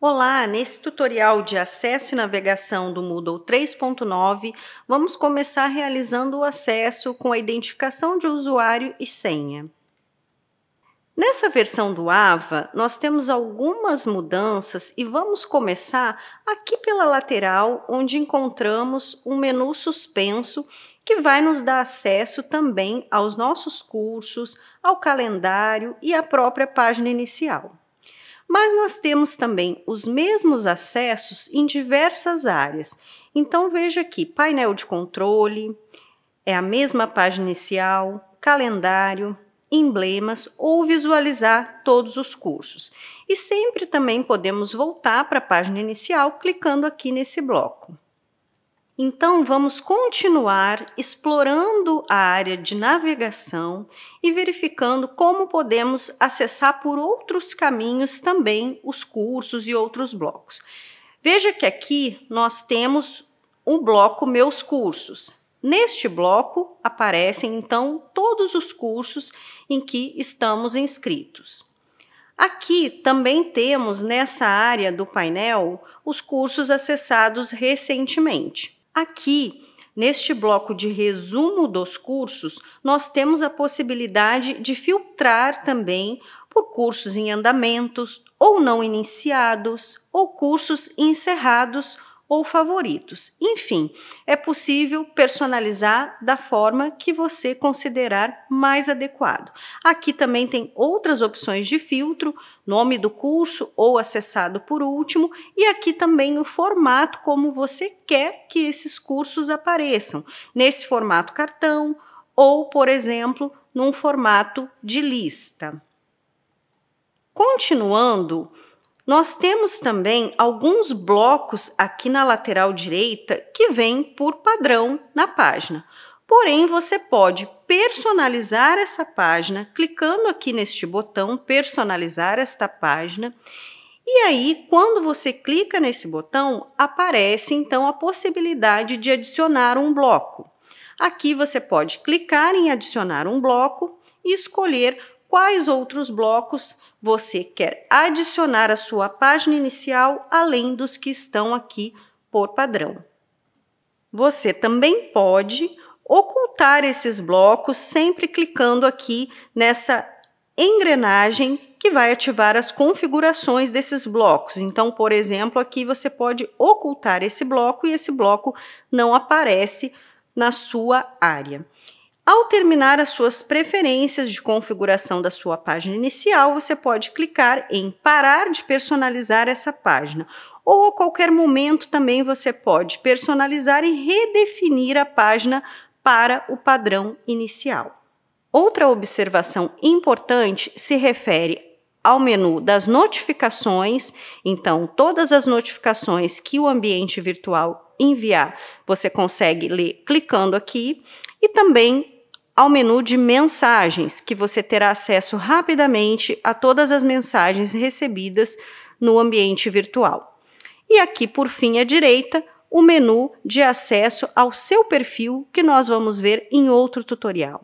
Olá! Nesse tutorial de acesso e navegação do Moodle 3.9, vamos começar realizando o acesso com a identificação de usuário e senha. Nessa versão do AVA, nós temos algumas mudanças e vamos começar aqui pela lateral, onde encontramos um menu suspenso que vai nos dar acesso também aos nossos cursos, ao calendário e à própria página inicial. Mas nós temos também os mesmos acessos em diversas áreas. Então veja aqui: painel de controle, é a mesma página inicial, calendário, emblemas ou visualizar todos os cursos. E sempre também podemos voltar para a página inicial clicando aqui nesse bloco. Então, vamos continuar explorando a área de navegação e verificando como podemos acessar por outros caminhos também os cursos e outros blocos. Veja que aqui nós temos o bloco Meus Cursos. Neste bloco aparecem então todos os cursos em que estamos inscritos. Aqui também temos nessa área do painel os cursos acessados recentemente. Aqui, neste bloco de resumo dos cursos, nós temos a possibilidade de filtrar também por cursos em andamentos ou não iniciados ou cursos encerrados ou favoritos. Enfim, é possível personalizar da forma que você considerar mais adequado. Aqui também tem outras opções de filtro, nome do curso ou acessado por último, e aqui também o formato como você quer que esses cursos apareçam, nesse formato cartão ou, por exemplo, num formato de lista. Continuando, nós temos também alguns blocos aqui na lateral direita que vêm por padrão na página. Porém, você pode personalizar essa página clicando aqui neste botão personalizar esta página. E aí, quando você clica nesse botão, aparece então a possibilidade de adicionar um bloco. Aqui você pode clicar em adicionar um bloco e escolher quais outros blocos você quer adicionar à sua página inicial além dos que estão aqui por padrão. Você também pode ocultar esses blocos sempre clicando aqui nessa engrenagem que vai ativar as configurações desses blocos. Então, por exemplo, aqui você pode ocultar esse bloco e esse bloco não aparece na sua área. Ao terminar as suas preferências de configuração da sua página inicial, você pode clicar em parar de personalizar essa página. Ou a qualquer momento também você pode personalizar e redefinir a página para o padrão inicial. Outra observação importante se refere ao menu das notificações. Então, todas as notificações que o ambiente virtual enviar, você consegue ler clicando aqui e também ao menu de mensagens, que você terá acesso rapidamente a todas as mensagens recebidas no ambiente virtual. E aqui, por fim, à direita, o menu de acesso ao seu perfil, que nós vamos ver em outro tutorial.